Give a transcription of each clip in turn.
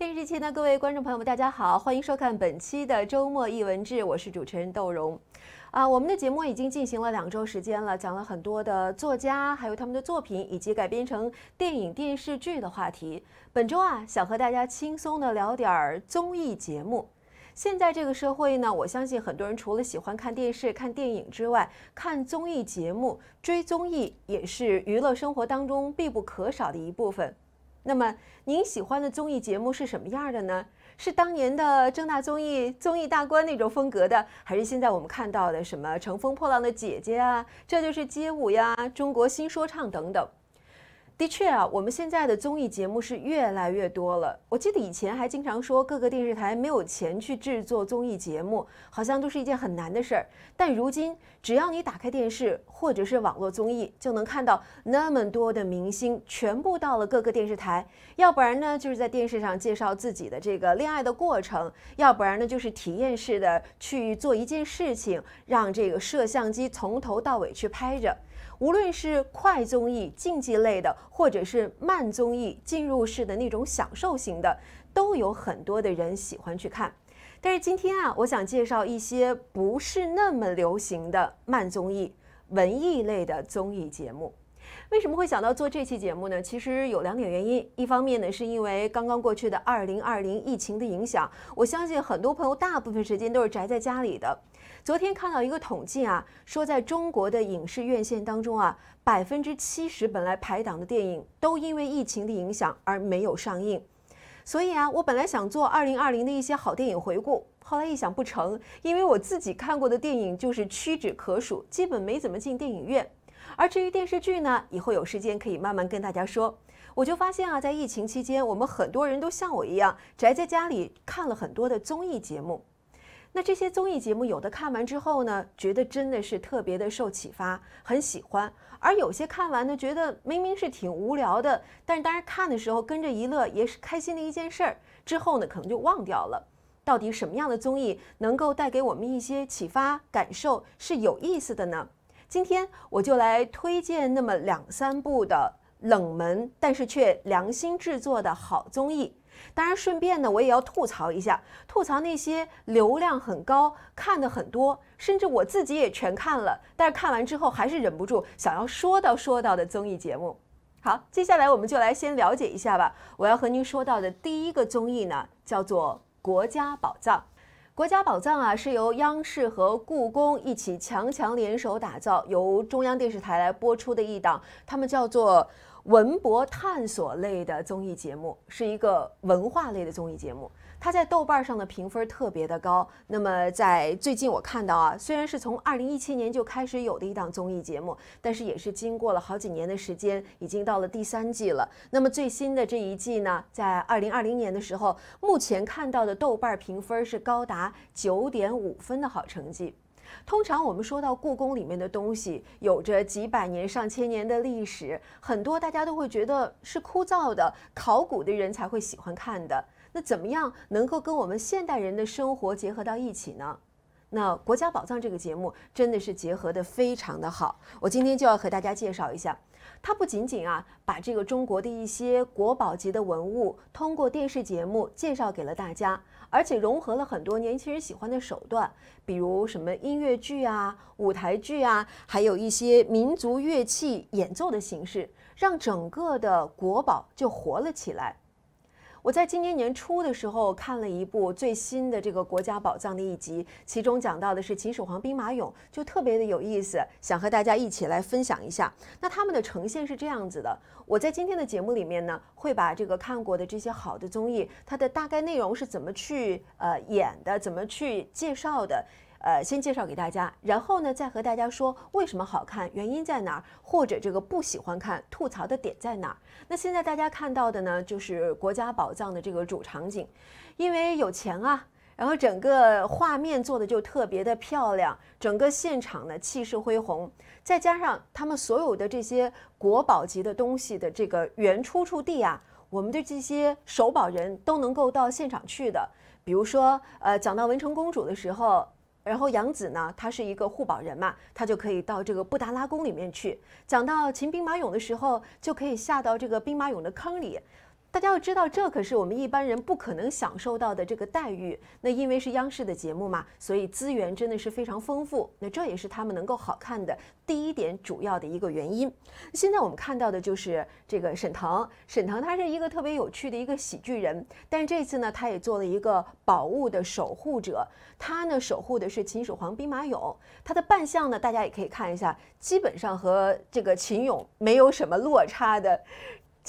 电视机前的各位观众朋友们，大家好，欢迎收看本期的周末译文志，我是主持人窦荣。啊，我们的节目已经进行了两周时间了，讲了很多的作家，还有他们的作品，以及改编成电影、电视剧的话题。本周啊，想和大家轻松的聊点儿综艺节目。现在这个社会呢，我相信很多人除了喜欢看电视、看电影之外，看综艺节目、追综艺也是娱乐生活当中必不可少的一部分。那么，您喜欢的综艺节目是什么样的呢？是当年的《正大综艺》《综艺大观》那种风格的，还是现在我们看到的什么《乘风破浪的姐姐》啊，《这就是街舞》呀，《中国新说唱》等等？的确啊，我们现在的综艺节目是越来越多了。我记得以前还经常说，各个电视台没有钱去制作综艺节目，好像都是一件很难的事儿。但如今，只要你打开电视或者是网络综艺，就能看到那么多的明星全部到了各个电视台，要不然呢就是在电视上介绍自己的这个恋爱的过程，要不然呢就是体验式的去做一件事情，让这个摄像机从头到尾去拍着。无论是快综艺、竞技类的，或者是慢综艺、进入式的那种享受型的，都有很多的人喜欢去看。但是今天啊，我想介绍一些不是那么流行的慢综艺、文艺类的综艺节目。为什么会想到做这期节目呢？其实有两点原因，一方面呢，是因为刚刚过去的二零二零疫情的影响，我相信很多朋友大部分时间都是宅在家里的。昨天看到一个统计啊，说在中国的影视院线当中啊，百分之七十本来排档的电影都因为疫情的影响而没有上映。所以啊，我本来想做二零二零的一些好电影回顾，后来一想不成，因为我自己看过的电影就是屈指可数，基本没怎么进电影院。而至于电视剧呢，以后有时间可以慢慢跟大家说。我就发现啊，在疫情期间，我们很多人都像我一样宅在家里，看了很多的综艺节目。那这些综艺节目，有的看完之后呢，觉得真的是特别的受启发，很喜欢；而有些看完呢，觉得明明是挺无聊的，但是当然看的时候跟着一乐也是开心的一件事儿。之后呢，可能就忘掉了。到底什么样的综艺能够带给我们一些启发、感受是有意思的呢？今天我就来推荐那么两三部的冷门，但是却良心制作的好综艺。当然，顺便呢，我也要吐槽一下，吐槽那些流量很高、看的很多，甚至我自己也全看了，但是看完之后还是忍不住想要说到说到的综艺节目。好，接下来我们就来先了解一下吧。我要和您说到的第一个综艺呢，叫做《国家宝藏》。《国家宝藏》啊，是由央视和故宫一起强强联手打造，由中央电视台来播出的一档。他们叫做。文博探索类的综艺节目是一个文化类的综艺节目，它在豆瓣上的评分特别的高。那么在最近我看到啊，虽然是从二零一七年就开始有的一档综艺节目，但是也是经过了好几年的时间，已经到了第三季了。那么最新的这一季呢，在二零二零年的时候，目前看到的豆瓣评分是高达九点五分的好成绩。通常我们说到故宫里面的东西，有着几百年、上千年的历史，很多大家都会觉得是枯燥的，考古的人才会喜欢看的。那怎么样能够跟我们现代人的生活结合到一起呢？那《国家宝藏》这个节目真的是结合得非常的好。我今天就要和大家介绍一下，它不仅仅啊把这个中国的一些国宝级的文物通过电视节目介绍给了大家。而且融合了很多年轻人喜欢的手段，比如什么音乐剧啊、舞台剧啊，还有一些民族乐器演奏的形式，让整个的国宝就活了起来。我在今年年初的时候看了一部最新的这个《国家宝藏》的一集，其中讲到的是秦始皇兵马俑，就特别的有意思，想和大家一起来分享一下。那他们的呈现是这样子的，我在今天的节目里面呢，会把这个看过的这些好的综艺，它的大概内容是怎么去呃演的，怎么去介绍的。呃，先介绍给大家，然后呢，再和大家说为什么好看，原因在哪儿，或者这个不喜欢看吐槽的点在哪儿。那现在大家看到的呢，就是国家宝藏的这个主场景，因为有钱啊，然后整个画面做的就特别的漂亮，整个现场呢气势恢宏，再加上他们所有的这些国宝级的东西的这个原出处地啊，我们的这些守宝人都能够到现场去的。比如说，呃，讲到文成公主的时候。然后杨子呢，他是一个护宝人嘛，他就可以到这个布达拉宫里面去。讲到秦兵马俑的时候，就可以下到这个兵马俑的坑里。大家要知道，这可是我们一般人不可能享受到的这个待遇。那因为是央视的节目嘛，所以资源真的是非常丰富。那这也是他们能够好看的第一点主要的一个原因。现在我们看到的就是这个沈腾，沈腾他是一个特别有趣的一个喜剧人，但是这次呢，他也做了一个宝物的守护者，他呢守护的是秦始皇兵马俑。他的扮相呢，大家也可以看一下，基本上和这个秦俑没有什么落差的。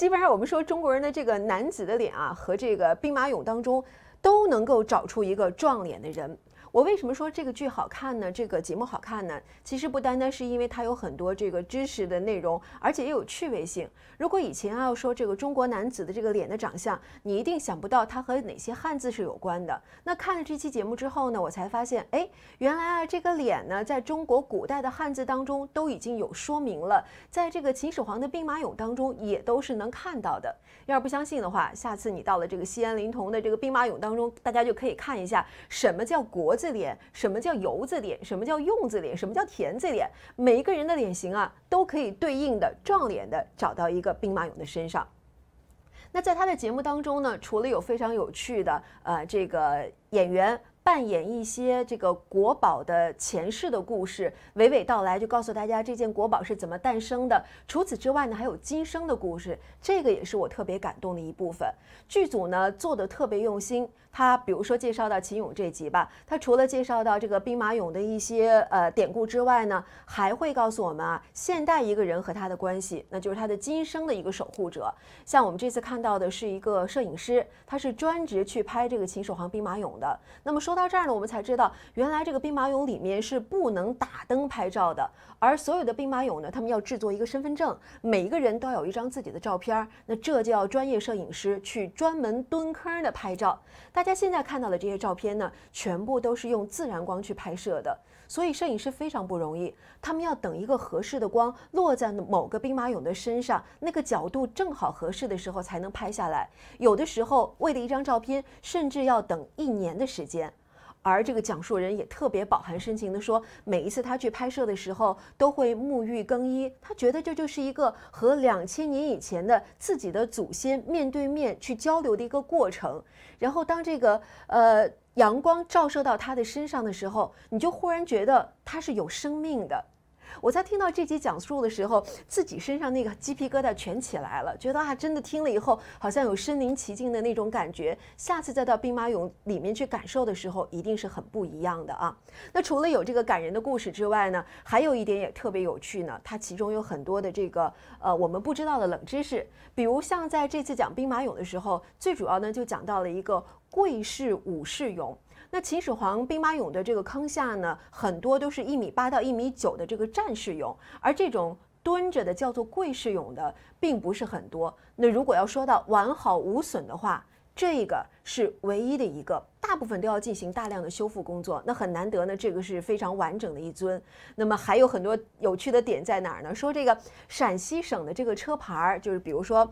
基本上，我们说中国人的这个男子的脸啊，和这个兵马俑当中，都能够找出一个撞脸的人。我为什么说这个剧好看呢？这个节目好看呢？其实不单单是因为它有很多这个知识的内容，而且也有趣味性。如果以前要说这个中国男子的这个脸的长相，你一定想不到它和哪些汉字是有关的。那看了这期节目之后呢，我才发现，哎，原来啊这个脸呢，在中国古代的汉字当中都已经有说明了，在这个秦始皇的兵马俑当中也都是能看到的。要是不相信的话，下次你到了这个西安临潼的这个兵马俑当中，大家就可以看一下什么叫国。字脸，什么叫油字脸？什么叫用字脸？什么叫甜字脸？每一个人的脸型啊，都可以对应的撞脸的找到一个兵马俑的身上。那在他的节目当中呢，除了有非常有趣的呃这个演员。扮演一些这个国宝的前世的故事，娓娓道来，就告诉大家这件国宝是怎么诞生的。除此之外呢，还有今生的故事，这个也是我特别感动的一部分。剧组呢做的特别用心，他比如说介绍到秦勇这集吧，他除了介绍到这个兵马俑的一些呃典故之外呢，还会告诉我们啊，现代一个人和他的关系，那就是他的今生的一个守护者。像我们这次看到的是一个摄影师，他是专职去拍这个秦始皇兵马俑的。那么说。说到这儿呢，我们才知道原来这个兵马俑里面是不能打灯拍照的，而所有的兵马俑呢，他们要制作一个身份证，每一个人都要有一张自己的照片。那这就要专业摄影师去专门蹲坑的拍照。大家现在看到的这些照片呢，全部都是用自然光去拍摄的，所以摄影师非常不容易，他们要等一个合适的光落在某个兵马俑的身上，那个角度正好合适的时候才能拍下来。有的时候为了一张照片，甚至要等一年的时间。而这个讲述人也特别饱含深情地说，每一次他去拍摄的时候，都会沐浴更衣。他觉得这就是一个和两千年以前的自己的祖先面对面去交流的一个过程。然后当这个呃阳光照射到他的身上的时候，你就忽然觉得他是有生命的。我在听到这集讲述的时候，自己身上那个鸡皮疙瘩全起来了，觉得啊，真的听了以后，好像有身临其境的那种感觉。下次再到兵马俑里面去感受的时候，一定是很不一样的啊。那除了有这个感人的故事之外呢，还有一点也特别有趣呢，它其中有很多的这个呃我们不知道的冷知识，比如像在这次讲兵马俑的时候，最主要呢就讲到了一个跪式武士俑。那秦始皇兵马俑的这个坑下呢，很多都是一米八到一米九的这个战士俑，而这种蹲着的叫做跪式俑的，并不是很多。那如果要说到完好无损的话，这个是唯一的一个，大部分都要进行大量的修复工作。那很难得呢，这个是非常完整的一尊。那么还有很多有趣的点在哪儿呢？说这个陕西省的这个车牌儿，就是比如说。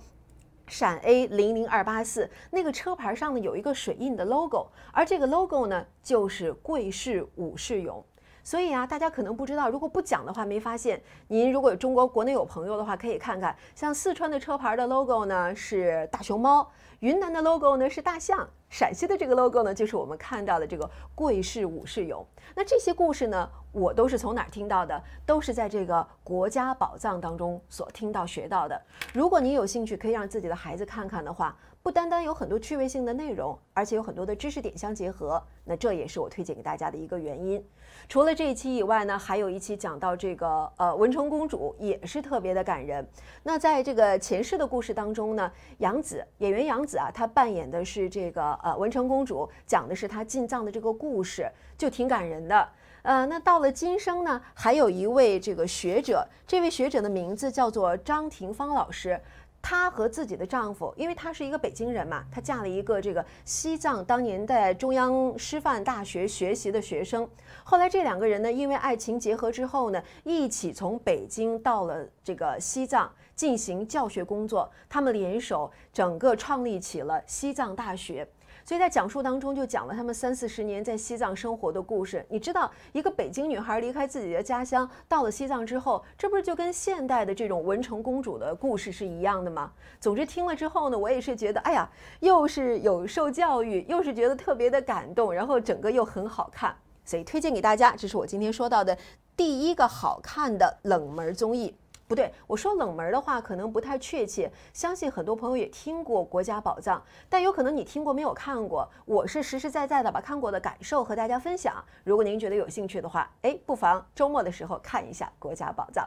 陕 A 零零二八四那个车牌上呢有一个水印的 logo，而这个 logo 呢就是贵士武士俑。所以啊，大家可能不知道，如果不讲的话，没发现。您如果中国国内有朋友的话，可以看看，像四川的车牌的 logo 呢是大熊猫，云南的 logo 呢是大象，陕西的这个 logo 呢就是我们看到的这个贵氏武士俑。那这些故事呢，我都是从哪儿听到的？都是在这个国家宝藏当中所听到学到的。如果您有兴趣，可以让自己的孩子看看的话。不单单有很多趣味性的内容，而且有很多的知识点相结合，那这也是我推荐给大家的一个原因。除了这一期以外呢，还有一期讲到这个呃文成公主也是特别的感人。那在这个前世的故事当中呢，杨子演员杨子啊，他扮演的是这个呃文成公主，讲的是她进藏的这个故事，就挺感人的。呃，那到了今生呢，还有一位这个学者，这位学者的名字叫做张廷芳老师。她和自己的丈夫，因为她是一个北京人嘛，她嫁了一个这个西藏当年在中央师范大学学习的学生。后来这两个人呢，因为爱情结合之后呢，一起从北京到了这个西藏进行教学工作。他们联手整个创立起了西藏大学。所以在讲述当中就讲了他们三四十年在西藏生活的故事。你知道，一个北京女孩离开自己的家乡到了西藏之后，这不是就跟现代的这种文成公主的故事是一样的吗？总之听了之后呢，我也是觉得，哎呀，又是有受教育，又是觉得特别的感动，然后整个又很好看，所以推荐给大家。这是我今天说到的第一个好看的冷门综艺。不对，我说冷门的话可能不太确切。相信很多朋友也听过《国家宝藏》，但有可能你听过没有看过。我是实实在在的把看过的感受和大家分享。如果您觉得有兴趣的话，哎，不妨周末的时候看一下《国家宝藏》。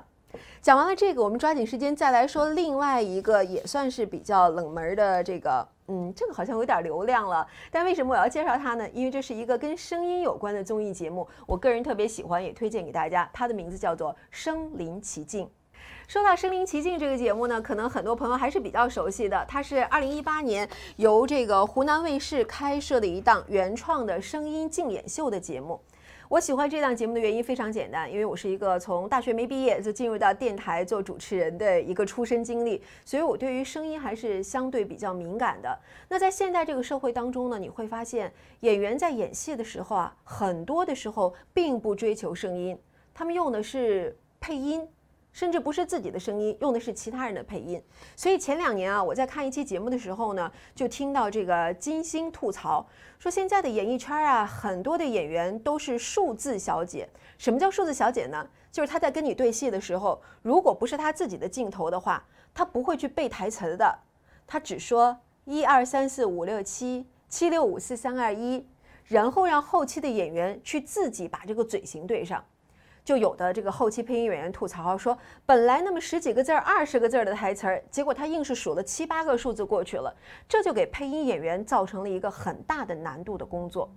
讲完了这个，我们抓紧时间再来说另外一个也算是比较冷门的这个，嗯，这个好像有点流量了。但为什么我要介绍它呢？因为这是一个跟声音有关的综艺节目，我个人特别喜欢，也推荐给大家。它的名字叫做《声临其境》。说到身临其境这个节目呢，可能很多朋友还是比较熟悉的。它是二零一八年由这个湖南卫视开设的一档原创的声音竞演秀的节目。我喜欢这档节目的原因非常简单，因为我是一个从大学没毕业就进入到电台做主持人的一个出身经历，所以我对于声音还是相对比较敏感的。那在现在这个社会当中呢，你会发现演员在演戏的时候啊，很多的时候并不追求声音，他们用的是配音。甚至不是自己的声音，用的是其他人的配音。所以前两年啊，我在看一期节目的时候呢，就听到这个金星吐槽说，现在的演艺圈啊，很多的演员都是数字小姐。什么叫数字小姐呢？就是他在跟你对戏的时候，如果不是他自己的镜头的话，他不会去背台词的，他只说一二三四五六七，七六五四三二一，然后让后期的演员去自己把这个嘴型对上。就有的这个后期配音演员吐槽说，本来那么十几个字儿、二十个字儿的台词儿，结果他硬是数了七八个数字过去了，这就给配音演员造成了一个很大的难度的工作。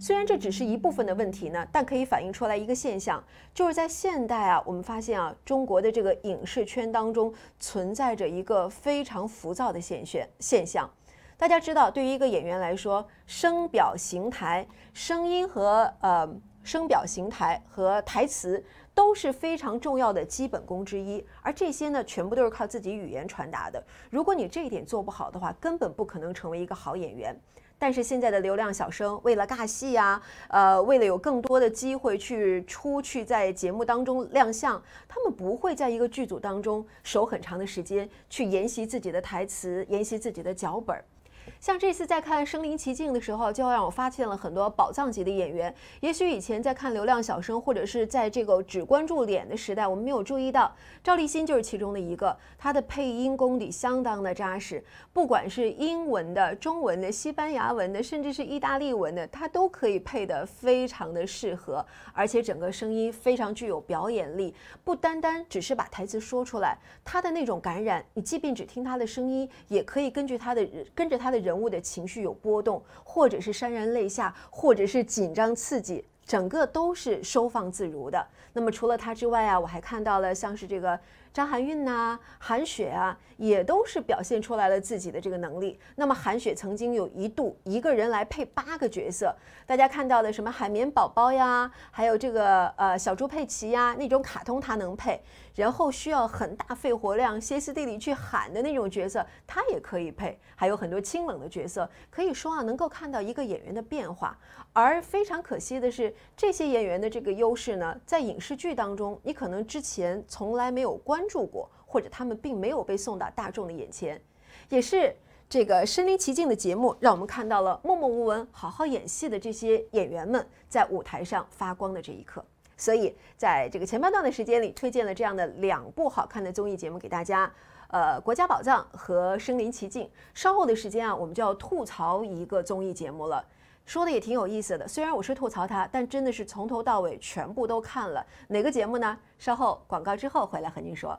虽然这只是一部分的问题呢，但可以反映出来一个现象，就是在现代啊，我们发现啊，中国的这个影视圈当中存在着一个非常浮躁的现象。现象，大家知道，对于一个演员来说，声表形台，声音和呃。声表形台和台词都是非常重要的基本功之一，而这些呢，全部都是靠自己语言传达的。如果你这一点做不好的话，根本不可能成为一个好演员。但是现在的流量小生，为了尬戏呀，呃，为了有更多的机会去出去在节目当中亮相，他们不会在一个剧组当中守很长的时间去研习自己的台词，研习自己的脚本儿。像这次在看《身临其境》的时候，就让我发现了很多宝藏级的演员。也许以前在看流量小生，或者是在这个只关注脸的时代，我们没有注意到赵立新就是其中的一个。他的配音功底相当的扎实，不管是英文的、中文的、西班牙文的，甚至是意大利文的，他都可以配得非常的适合，而且整个声音非常具有表演力，不单单只是把台词说出来，他的那种感染，你即便只听他的声音，也可以根据他的跟着他的人。人物的情绪有波动，或者是潸然泪下，或者是紧张刺激，整个都是收放自如的。那么除了他之外啊，我还看到了像是这个张含韵呐、韩雪啊，也都是表现出来了自己的这个能力。那么韩雪曾经有一度一个人来配八个角色，大家看到的什么海绵宝宝呀，还有这个呃小猪佩奇呀那种卡通，他能配。然后需要很大肺活量、歇斯底里去喊的那种角色，他也可以配；还有很多清冷的角色，可以说啊，能够看到一个演员的变化。而非常可惜的是，这些演员的这个优势呢，在影视剧当中，你可能之前从来没有关注过，或者他们并没有被送到大众的眼前。也是这个身临其境的节目，让我们看到了默默无闻、好好演戏的这些演员们在舞台上发光的这一刻。所以，在这个前半段的时间里，推荐了这样的两部好看的综艺节目给大家，呃，《国家宝藏》和《身临其境》。稍后的时间啊，我们就要吐槽一个综艺节目了，说的也挺有意思的。虽然我是吐槽它，但真的是从头到尾全部都看了。哪个节目呢？稍后广告之后回来和您说。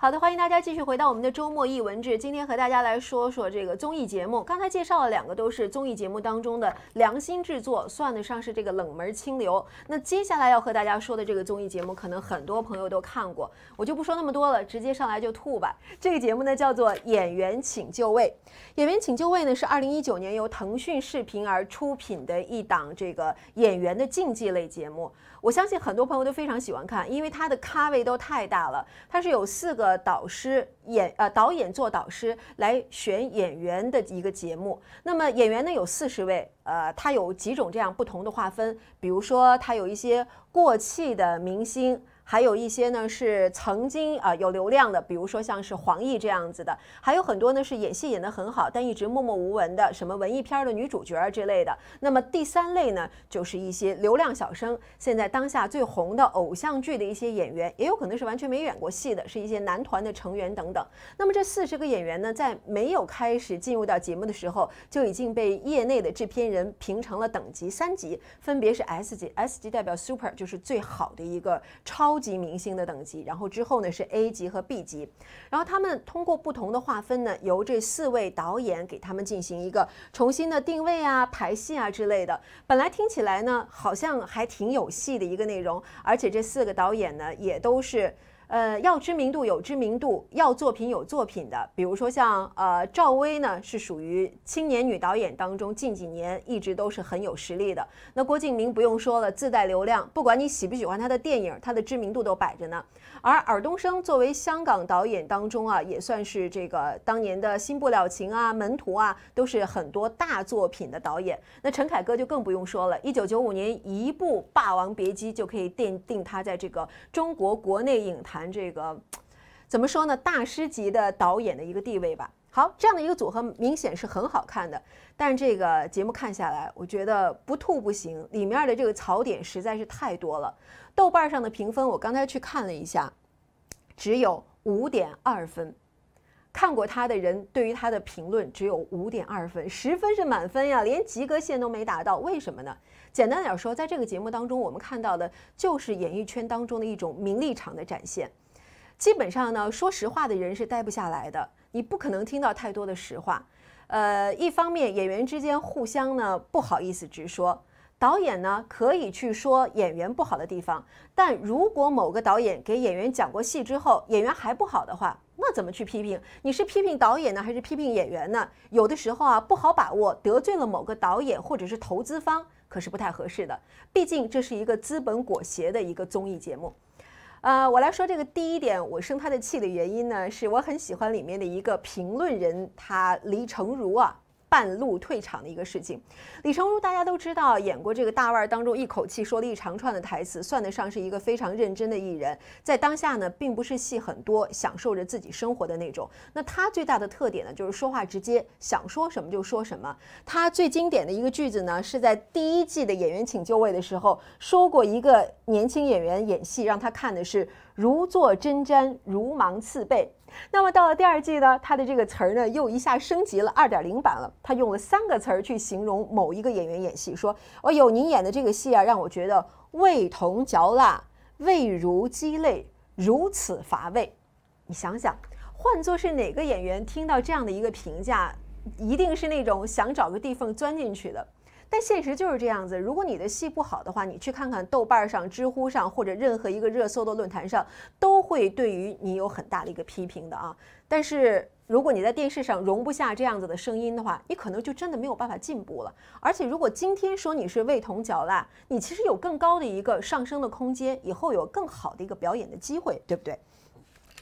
好的，欢迎大家继续回到我们的周末译文志。今天和大家来说说这个综艺节目。刚才介绍了两个都是综艺节目当中的良心制作，算得上是这个冷门清流。那接下来要和大家说的这个综艺节目，可能很多朋友都看过，我就不说那么多了，直接上来就吐吧。这个节目呢叫做《演员请就位》，《演员请就位》呢是二零一九年由腾讯视频而出品的一档这个演员的竞技类节目。我相信很多朋友都非常喜欢看，因为它的咖位都太大了。它是有四个导师演，呃，导演做导师来选演员的一个节目。那么演员呢有四十位，呃，它有几种这样不同的划分，比如说它有一些过气的明星。还有一些呢是曾经啊有流量的，比如说像是黄奕这样子的，还有很多呢是演戏演得很好，但一直默默无闻的，什么文艺片的女主角之类的。那么第三类呢，就是一些流量小生，现在当下最红的偶像剧的一些演员，也有可能是完全没演过戏的，是一些男团的成员等等。那么这四十个演员呢，在没有开始进入到节目的时候，就已经被业内的制片人评成了等级三级，分别是 S 级，S 级代表 super，就是最好的一个超。级明星的等级，然后之后呢是 A 级和 B 级，然后他们通过不同的划分呢，由这四位导演给他们进行一个重新的定位啊、排戏啊之类的。本来听起来呢，好像还挺有戏的一个内容，而且这四个导演呢也都是。呃，要知名度有知名度，要作品有作品的，比如说像呃赵薇呢，是属于青年女导演当中近几年一直都是很有实力的。那郭敬明不用说了，自带流量，不管你喜不喜欢他的电影，他的知名度都摆着呢。而尔冬升作为香港导演当中啊，也算是这个当年的新不了情啊、门徒啊，都是很多大作品的导演。那陈凯歌就更不用说了，一九九五年一部《霸王别姬》就可以奠定他在这个中国国内影坛。这个怎么说呢？大师级的导演的一个地位吧。好，这样的一个组合明显是很好看的。但这个节目看下来，我觉得不吐不行，里面的这个槽点实在是太多了。豆瓣上的评分我刚才去看了一下，只有五点二分。看过他的人对于他的评论只有五点二分，十分是满分呀，连及格线都没达到。为什么呢？简单点说，在这个节目当中，我们看到的就是演艺圈当中的一种名利场的展现。基本上呢，说实话的人是待不下来的，你不可能听到太多的实话。呃，一方面演员之间互相呢不好意思直说，导演呢可以去说演员不好的地方，但如果某个导演给演员讲过戏之后，演员还不好的话，那怎么去批评？你是批评导演呢，还是批评演员呢？有的时候啊不好把握，得罪了某个导演或者是投资方。可是不太合适的，毕竟这是一个资本裹挟的一个综艺节目。呃，我来说这个第一点，我生他的气的原因呢，是我很喜欢里面的一个评论人，他李成儒啊。半路退场的一个事情，李成儒大家都知道，演过这个大腕儿当中一口气说了一长串的台词，算得上是一个非常认真的艺人。在当下呢，并不是戏很多，享受着自己生活的那种。那他最大的特点呢，就是说话直接，想说什么就说什么。他最经典的一个句子呢，是在第一季的演员请就位的时候说过，一个年轻演员演戏让他看的是如坐针毡，如芒刺背。那么到了第二季呢，他的这个词儿呢又一下升级了二点零版了。他用了三个词儿去形容某一个演员演戏，说：“哦哟，您演的这个戏啊，让我觉得味同嚼蜡，味如鸡肋，如此乏味。”你想想，换做是哪个演员听到这样的一个评价，一定是那种想找个地缝钻进去的。但现实就是这样子，如果你的戏不好的话，你去看看豆瓣上、知乎上或者任何一个热搜的论坛上，都会对于你有很大的一个批评的啊。但是如果你在电视上容不下这样子的声音的话，你可能就真的没有办法进步了。而且如果今天说你是味同嚼蜡，你其实有更高的一个上升的空间，以后有更好的一个表演的机会，对不对？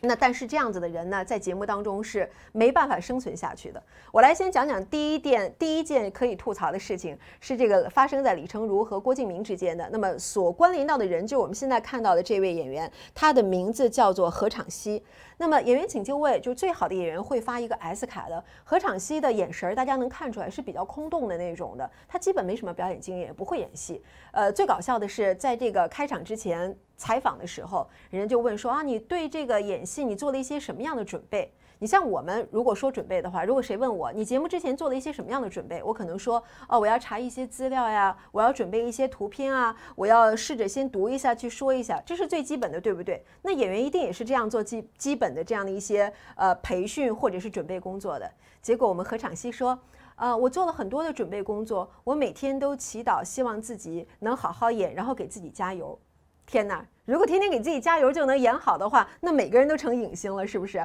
那但是这样子的人呢，在节目当中是没办法生存下去的。我来先讲讲第一件，第一件可以吐槽的事情是这个发生在李成儒和郭敬明之间的。那么所关联到的人，就我们现在看到的这位演员，他的名字叫做何昶希。那么演员请就位，就最好的演员会发一个 S 卡的。何昶希的眼神大家能看出来是比较空洞的那种的，他基本没什么表演经验，也不会演戏。呃，最搞笑的是，在这个开场之前采访的时候，人家就问说啊，你对这个演戏，你做了一些什么样的准备？你像我们如果说准备的话，如果谁问我，你节目之前做了一些什么样的准备，我可能说，哦，我要查一些资料呀，我要准备一些图片啊，我要试着先读一下，去说一下，这是最基本的，对不对？那演员一定也是这样做基基本的这样的一些呃培训或者是准备工作的。结果我们何昶希说。呃，我做了很多的准备工作，我每天都祈祷，希望自己能好好演，然后给自己加油。天哪，如果天天给自己加油就能演好的话，那每个人都成影星了，是不是？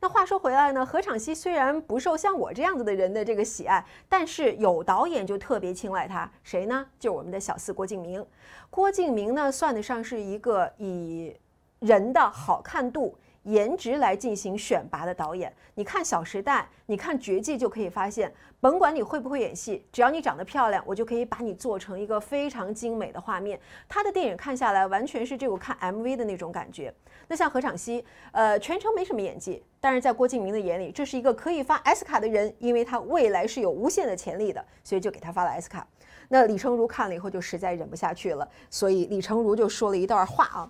那话说回来呢，何昶希虽然不受像我这样子的人的这个喜爱，但是有导演就特别青睐他，谁呢？就是我们的小四郭敬明。郭敬明呢，算得上是一个以人的好看度。颜值来进行选拔的导演，你看《小时代》，你看《绝迹》就可以发现，甭管你会不会演戏，只要你长得漂亮，我就可以把你做成一个非常精美的画面。他的电影看下来，完全是这种看 MV 的那种感觉。那像何昶希，呃，全程没什么演技，但是在郭敬明的眼里，这是一个可以发 S 卡的人，因为他未来是有无限的潜力的，所以就给他发了 S 卡。那李成儒看了以后就实在忍不下去了，所以李成儒就说了一段话啊。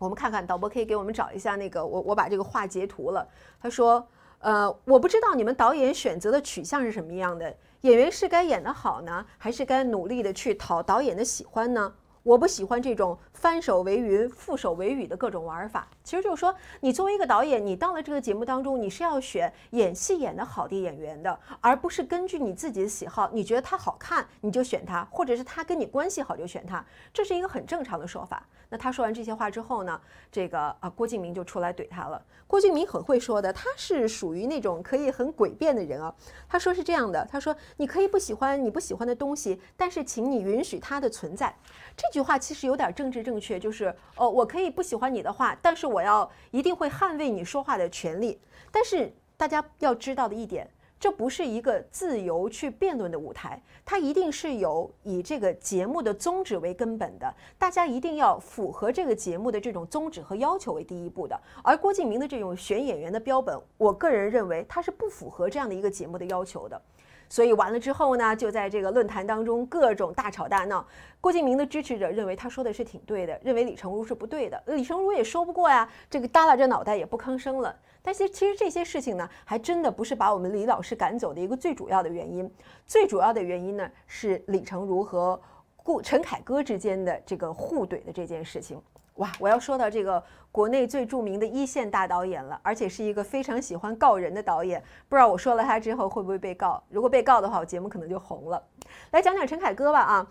我们看看导播可以给我们找一下那个我我把这个画截图了。他说，呃，我不知道你们导演选择的取向是什么样的，演员是该演得好呢，还是该努力的去讨导演的喜欢呢？我不喜欢这种翻手为云覆手为雨的各种玩法。其实就是说，你作为一个导演，你到了这个节目当中，你是要选演戏演的好的演员的，而不是根据你自己的喜好，你觉得他好看你就选他，或者是他跟你关系好就选他，这是一个很正常的说法。那他说完这些话之后呢，这个啊郭敬明就出来怼他了。郭敬明很会说的，他是属于那种可以很诡辩的人啊。他说是这样的，他说你可以不喜欢你不喜欢的东西，但是请你允许它的存在。这这句话其实有点政治正确，就是，呃，我可以不喜欢你的话，但是我要一定会捍卫你说话的权利。但是大家要知道的一点，这不是一个自由去辩论的舞台，它一定是有以这个节目的宗旨为根本的，大家一定要符合这个节目的这种宗旨和要求为第一步的。而郭敬明的这种选演员的标本，我个人认为他是不符合这样的一个节目的要求的。所以完了之后呢，就在这个论坛当中各种大吵大闹。郭敬明的支持者认为他说的是挺对的，认为李成儒是不对的。李成儒也说不过呀，这个耷拉着脑袋也不吭声了。但是其实这些事情呢，还真的不是把我们李老师赶走的一个最主要的原因。最主要的原因呢，是李成儒和顾陈凯歌之间的这个互怼的这件事情。哇，我要说到这个。国内最著名的一线大导演了，而且是一个非常喜欢告人的导演。不知道我说了他之后会不会被告？如果被告的话，我节目可能就红了。来讲讲陈凯歌吧啊，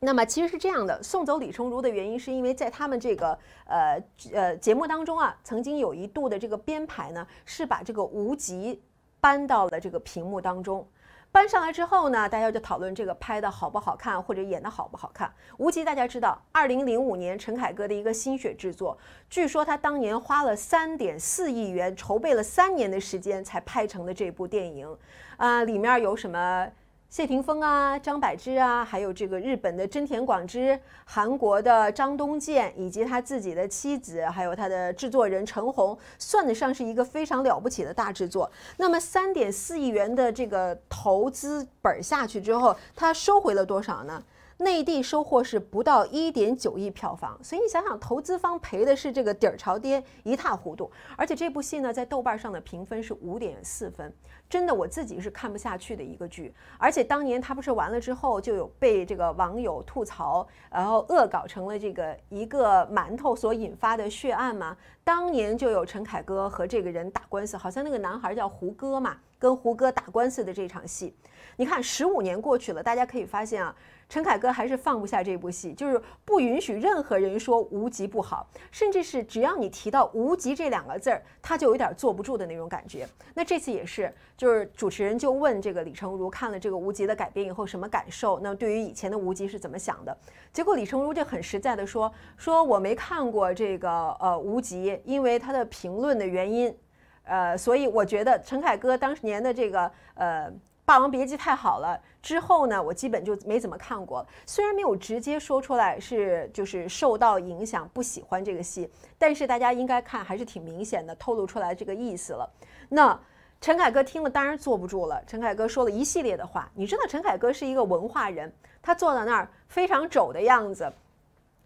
那么其实是这样的，送走李成儒的原因是因为在他们这个呃呃节目当中啊，曾经有一度的这个编排呢，是把这个无极搬到了这个屏幕当中。搬上来之后呢，大家就讨论这个拍的好不好看，或者演的好不好看。无极大家知道，二零零五年陈凯歌的一个心血制作，据说他当年花了三点四亿元，筹备了三年的时间才拍成的这部电影，啊，里面有什么？谢霆锋啊，张柏芝啊，还有这个日本的真田广之，韩国的张东健，以及他自己的妻子，还有他的制作人陈红，算得上是一个非常了不起的大制作。那么，三点四亿元的这个投资本下去之后，他收回了多少呢？内地收获是不到一点九亿票房，所以你想想，投资方赔的是这个底儿朝天一塌糊涂。而且这部戏呢，在豆瓣上的评分是五点四分，真的我自己是看不下去的一个剧。而且当年他不是完了之后就有被这个网友吐槽，然后恶搞成了这个一个馒头所引发的血案吗？当年就有陈凯歌和这个人打官司，好像那个男孩叫胡歌嘛，跟胡歌打官司的这场戏。你看，十五年过去了，大家可以发现啊。陈凯歌还是放不下这部戏，就是不允许任何人说《无极》不好，甚至是只要你提到《无极》这两个字儿，他就有点坐不住的那种感觉。那这次也是，就是主持人就问这个李成儒看了这个《无极》的改编以后什么感受，那对于以前的《无极》是怎么想的？结果李成儒就很实在的说：“说我没看过这个呃《无极》，因为他的评论的原因，呃，所以我觉得陈凯歌当年的这个呃。”《霸王别姬》太好了，之后呢，我基本就没怎么看过了。虽然没有直接说出来是就是受到影响，不喜欢这个戏，但是大家应该看还是挺明显的，透露出来这个意思了。那陈凯歌听了当然坐不住了，陈凯歌说了一系列的话。你知道陈凯歌是一个文化人，他坐在那儿非常轴的样子，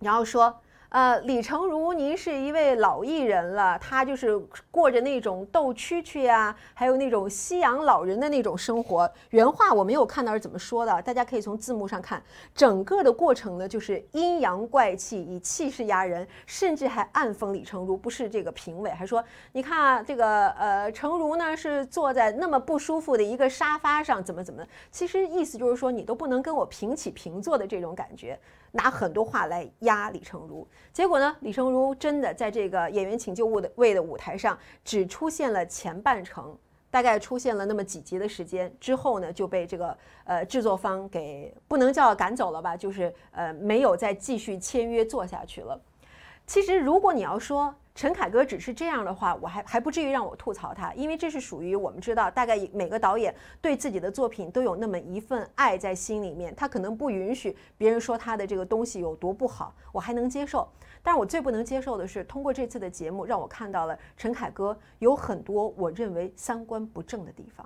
然后说。呃，李成儒，您是一位老艺人了，他就是过着那种斗蛐蛐呀，还有那种夕阳老人的那种生活。原话我没有看到是怎么说的，大家可以从字幕上看。整个的过程呢，就是阴阳怪气，以气势压人，甚至还暗讽李成儒不是这个评委，还说你看这个呃成儒呢是坐在那么不舒服的一个沙发上，怎么怎么，其实意思就是说你都不能跟我平起平坐的这种感觉。拿很多话来压李成儒，结果呢，李成儒真的在这个演员请就位的位的舞台上只出现了前半程，大概出现了那么几集的时间，之后呢就被这个呃制作方给不能叫赶走了吧，就是呃没有再继续签约做下去了。其实如果你要说，陈凯歌只是这样的话，我还还不至于让我吐槽他，因为这是属于我们知道，大概每个导演对自己的作品都有那么一份爱在心里面，他可能不允许别人说他的这个东西有多不好，我还能接受。但我最不能接受的是，通过这次的节目，让我看到了陈凯歌有很多我认为三观不正的地方。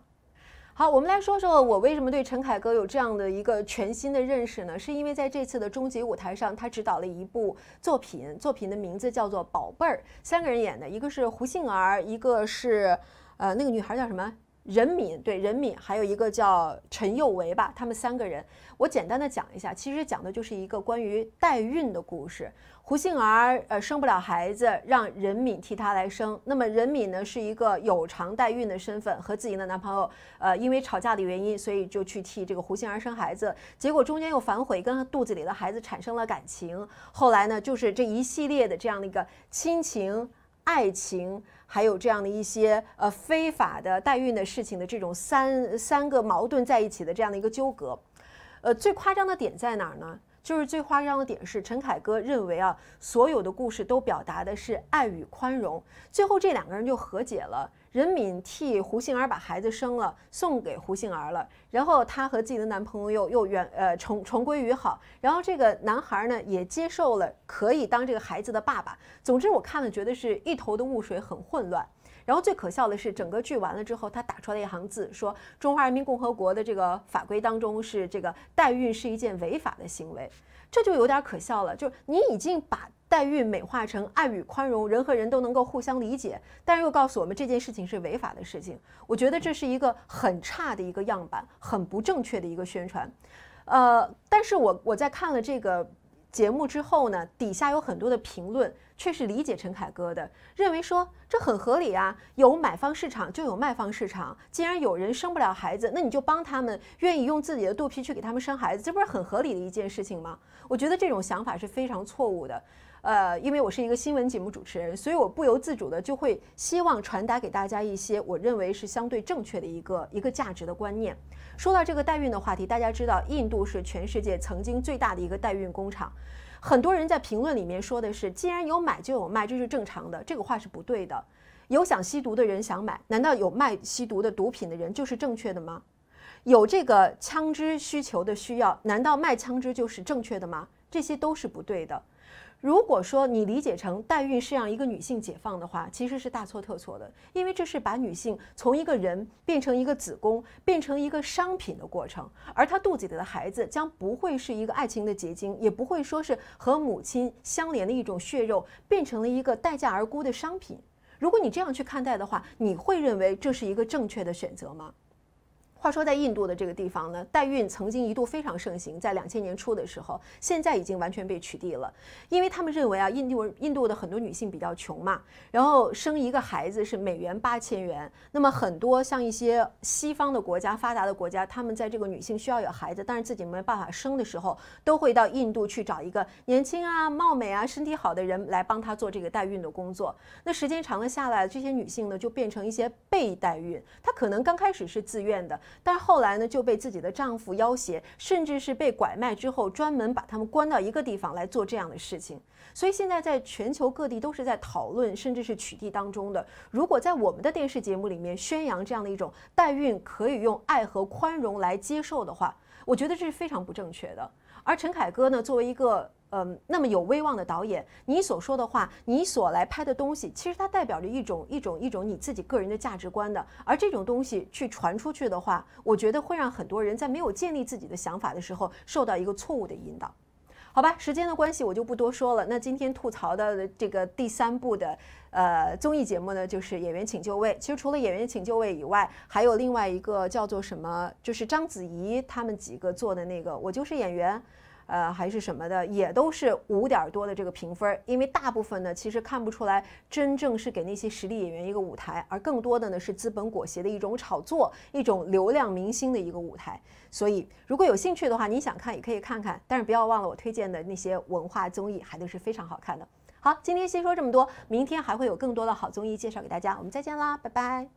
好，我们来说说我为什么对陈凯歌有这样的一个全新的认识呢？是因为在这次的终极舞台上，他指导了一部作品，作品的名字叫做《宝贝儿》，三个人演的，一个是胡杏儿，一个是，呃，那个女孩叫什么？任敏对任敏，还有一个叫陈佑维吧，他们三个人，我简单的讲一下，其实讲的就是一个关于代孕的故事。胡杏儿呃生不了孩子，让任敏替她来生。那么任敏呢是一个有偿代孕的身份，和自己的男朋友呃因为吵架的原因，所以就去替这个胡杏儿生孩子。结果中间又反悔，跟肚子里的孩子产生了感情。后来呢就是这一系列的这样的一个亲情、爱情。还有这样的一些呃非法的代孕的事情的这种三三个矛盾在一起的这样的一个纠葛，呃，最夸张的点在哪儿呢？就是最夸张的点是陈凯歌认为啊，所有的故事都表达的是爱与宽容，最后这两个人就和解了。任敏替胡杏儿把孩子生了，送给胡杏儿了。然后她和自己的男朋友又又远呃重重归于好。然后这个男孩呢也接受了，可以当这个孩子的爸爸。总之我看了觉得是一头的雾水，很混乱。然后最可笑的是，整个剧完了之后，他打出来一行字，说中华人民共和国的这个法规当中是这个代孕是一件违法的行为。这就有点可笑了，就是你已经把。代孕美化成爱与宽容，人和人都能够互相理解，但又告诉我们这件事情是违法的事情。我觉得这是一个很差的一个样板，很不正确的一个宣传。呃，但是我我在看了这个节目之后呢，底下有很多的评论却是理解陈凯歌的，认为说这很合理啊，有买方市场就有卖方市场，既然有人生不了孩子，那你就帮他们，愿意用自己的肚皮去给他们生孩子，这不是很合理的一件事情吗？我觉得这种想法是非常错误的。呃，因为我是一个新闻节目主持人，所以我不由自主的就会希望传达给大家一些我认为是相对正确的一个一个价值的观念。说到这个代孕的话题，大家知道印度是全世界曾经最大的一个代孕工厂。很多人在评论里面说的是，既然有买就有卖，这是正常的。这个话是不对的。有想吸毒的人想买，难道有卖吸毒的毒品的人就是正确的吗？有这个枪支需求的需要，难道卖枪支就是正确的吗？这些都是不对的。如果说你理解成代孕是让一个女性解放的话，其实是大错特错的，因为这是把女性从一个人变成一个子宫，变成一个商品的过程，而她肚子里的孩子将不会是一个爱情的结晶，也不会说是和母亲相连的一种血肉，变成了一个待价而沽的商品。如果你这样去看待的话，你会认为这是一个正确的选择吗？话说，在印度的这个地方呢，代孕曾经一度非常盛行，在两千年初的时候，现在已经完全被取缔了，因为他们认为啊，印度印度的很多女性比较穷嘛，然后生一个孩子是美元八千元，那么很多像一些西方的国家、发达的国家，他们在这个女性需要有孩子，但是自己没办法生的时候，都会到印度去找一个年轻啊、貌美啊、身体好的人来帮她做这个代孕的工作。那时间长了下来，这些女性呢就变成一些被代孕，她可能刚开始是自愿的。但是后来呢，就被自己的丈夫要挟，甚至是被拐卖之后，专门把他们关到一个地方来做这样的事情。所以现在在全球各地都是在讨论，甚至是取缔当中的。如果在我们的电视节目里面宣扬这样的一种代孕可以用爱和宽容来接受的话，我觉得这是非常不正确的。而陈凯歌呢，作为一个。嗯，那么有威望的导演，你所说的话，你所来拍的东西，其实它代表着一种一种一种你自己个人的价值观的，而这种东西去传出去的话，我觉得会让很多人在没有建立自己的想法的时候，受到一个错误的引导，好吧？时间的关系，我就不多说了。那今天吐槽的这个第三部的呃综艺节目呢，就是《演员请就位》。其实除了《演员请就位》以外，还有另外一个叫做什么，就是章子怡他们几个做的那个《我就是演员》。呃，还是什么的，也都是五点多的这个评分儿，因为大部分呢，其实看不出来真正是给那些实力演员一个舞台，而更多的呢是资本裹挟的一种炒作，一种流量明星的一个舞台。所以，如果有兴趣的话，你想看也可以看看，但是不要忘了我推荐的那些文化综艺还都是非常好看的。好，今天先说这么多，明天还会有更多的好综艺介绍给大家，我们再见啦，拜拜。